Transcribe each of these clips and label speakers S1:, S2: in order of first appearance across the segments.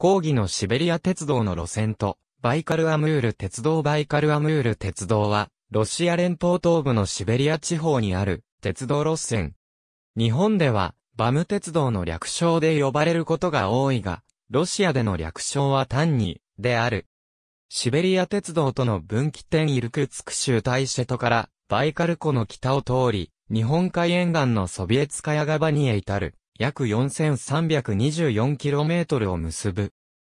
S1: 講義のシベリア鉄道の路線と、バイカルアムール鉄道バイカルアムール鉄道は、ロシア連邦東部のシベリア地方にある鉄道路線。日本では、バム鉄道の略称で呼ばれることが多いが、ロシアでの略称は単に、である。シベリア鉄道との分岐点イルクツク州大シェトから、バイカル湖の北を通り、日本海沿岸のソビエツカヤガバニへ至る。約 4324km を結ぶ。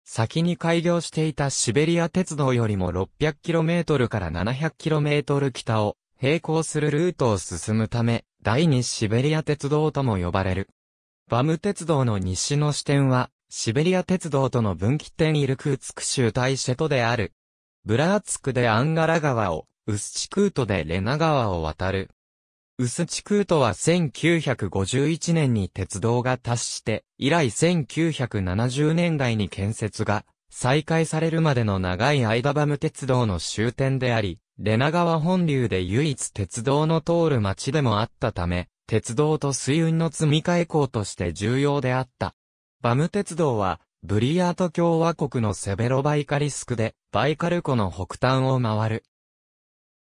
S1: 先に開業していたシベリア鉄道よりも 600km から 700km 北を並行するルートを進むため、第二シベリア鉄道とも呼ばれる。バム鉄道の西の支点は、シベリア鉄道との分岐点イルクーツク州大シェトである。ブラーツクでアンガラ川を、ウスチクートでレナ川を渡る。薄地空とは1951年に鉄道が達して、以来1970年代に建設が再開されるまでの長い間バム鉄道の終点であり、レナ川本流で唯一鉄道の通る町でもあったため、鉄道と水運の積み替え港として重要であった。バム鉄道は、ブリヤート共和国のセベロバイカリスクで、バイカル湖の北端を回る。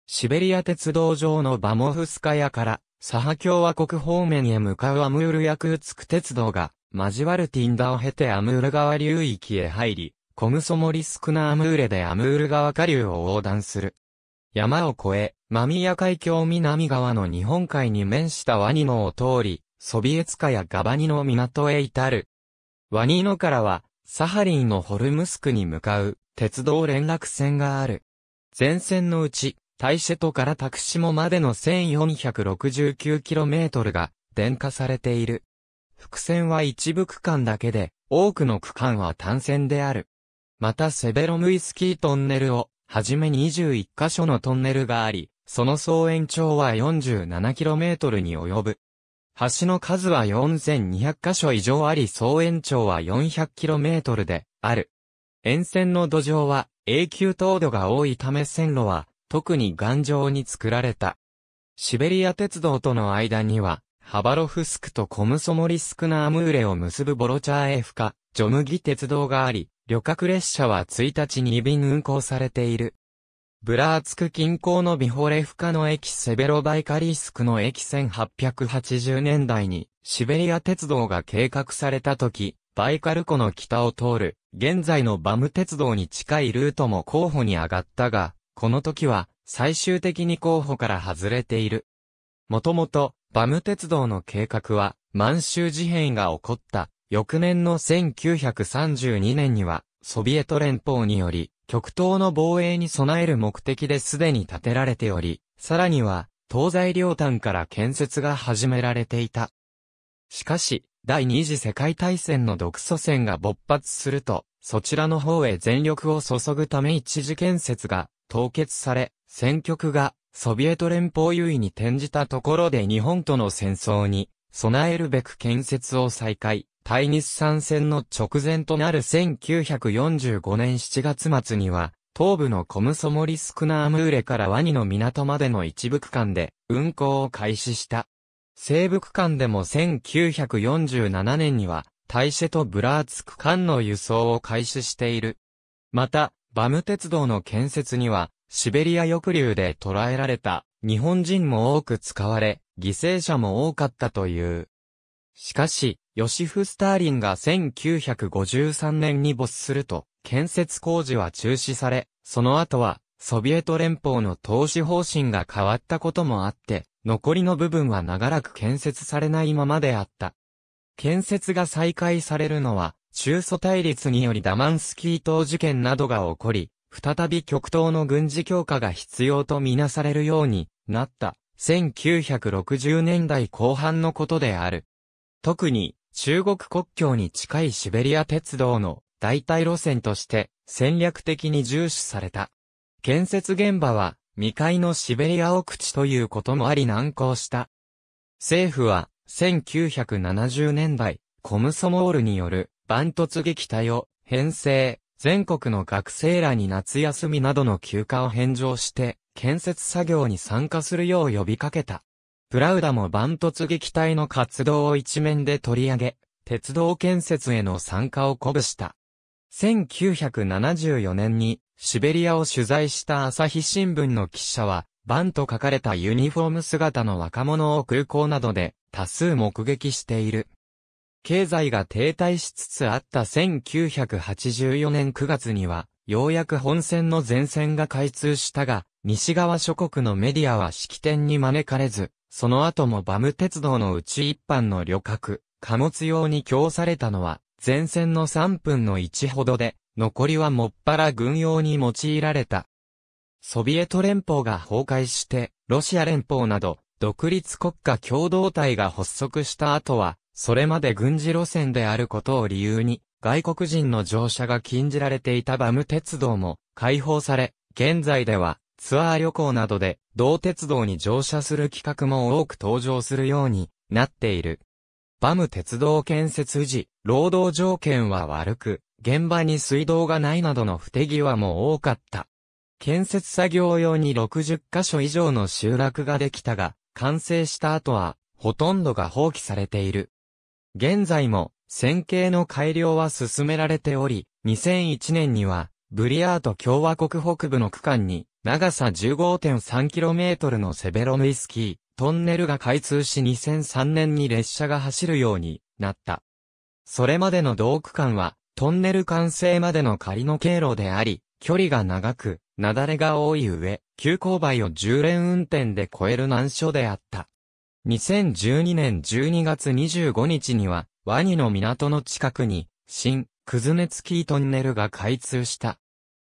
S1: シベリア鉄道上のバモフスカヤから、サハ共和国方面へ向かうアムールヤクーツク鉄道が、交わるティンダを経てアムール川流域へ入り、コムソモリスクナアムーレでアムール川下流を横断する。山を越え、マミヤ海峡南側の日本海に面したワニノを通り、ソビエツカやガバニの港へ至る。ワニノからは、サハリンのホルムスクに向かう鉄道連絡船がある。前線のうち、大イシからタクシモまでの 1469km が電化されている。伏線は一部区間だけで、多くの区間は単線である。またセベロムイスキートンネルを、はじめ21カ所のトンネルがあり、その総延長は 47km に及ぶ。橋の数は4200カ所以上あり総延長は 400km である。沿線の土壌は永久凍土が多いため線路は特に頑丈に作られた。シベリア鉄道との間には、ハバロフスクとコムソモリスクナームーレを結ぶボロチャーエフカ、ジョムギ鉄道があり、旅客列車は1日に2便運行されている。ブラーツク近郊のビホレフカの駅セベロバイカリスクの駅1880年代にシベリア鉄道が計画された時、バイカル湖の北を通る現在のバム鉄道に近いルートも候補に上がったが、この時は最終的に候補から外れている。もともと、バム鉄道の計画は、満州事変が起こった翌年の1932年には、ソビエト連邦により、極東の防衛に備える目的ですでに建てられており、さらには、東西両端から建設が始められていた。しかし、第二次世界大戦の独ソ戦が勃発すると、そちらの方へ全力を注ぐため一次建設が凍結され、戦局がソビエト連邦優位に転じたところで日本との戦争に備えるべく建設を再開。対日参戦の直前となる1945年7月末には、東部のコムソモリスクナームーレからワニの港までの一部区間で運行を開始した。西部区間でも1947年には、タイシェとブラーツ区間の輸送を開始している。また、バム鉄道の建設には、シベリア抑留で捕らえられた日本人も多く使われ、犠牲者も多かったという。しかし、ヨシフ・スターリンが1953年に没すると、建設工事は中止され、その後は、ソビエト連邦の投資方針が変わったこともあって、残りの部分は長らく建設されないままであった。建設が再開されるのは、中祖対立によりダマンスキー島事件などが起こり、再び極東の軍事強化が必要とみなされるようになった1960年代後半のことである。特に中国国境に近いシベリア鉄道の代替路線として戦略的に重視された。建設現場は未開のシベリア奥地ということもあり難航した。政府は1970年代コムソモールによる万突撃隊を編成、全国の学生らに夏休みなどの休暇を返上して、建設作業に参加するよう呼びかけた。プラウダも万突撃隊の活動を一面で取り上げ、鉄道建設への参加を鼓舞した。1974年にシベリアを取材した朝日新聞の記者は、バンと書かれたユニフォーム姿の若者を空港などで多数目撃している。経済が停滞しつつあった1984年9月には、ようやく本線の前線が開通したが、西側諸国のメディアは式典に招かれず、その後もバム鉄道のうち一般の旅客、貨物用に供されたのは、前線の3分の1ほどで、残りはもっぱら軍用に用いられた。ソビエト連邦が崩壊して、ロシア連邦など、独立国家共同体が発足した後は、それまで軍事路線であることを理由に、外国人の乗車が禁じられていたバム鉄道も解放され、現在ではツアー旅行などで同鉄道に乗車する企画も多く登場するようになっている。バム鉄道建設時、労働条件は悪く、現場に水道がないなどの不手際も多かった。建設作業用に60カ所以上の集落ができたが、完成した後は、ほとんどが放棄されている。現在も、線形の改良は進められており、2001年には、ブリアート共和国北部の区間に、長さ 15.3km のセベロヌイスキー、トンネルが開通し2003年に列車が走るようになった。それまでの同区間は、トンネル完成までの仮の経路であり、距離が長く、雪崩が多い上、急勾配を10連運転で超える難所であった。2012年12月25日には、ワニの港の近くに、新、クズネツキートンネルが開通した。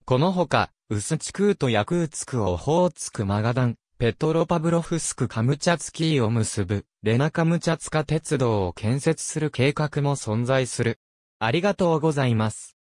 S1: このほか、ウスチクーとヤクーツクオホーツクマガダン、ペトロパブロフスクカムチャツキーを結ぶ、レナカムチャツカ鉄道を建設する計画も存在する。ありがとうございます。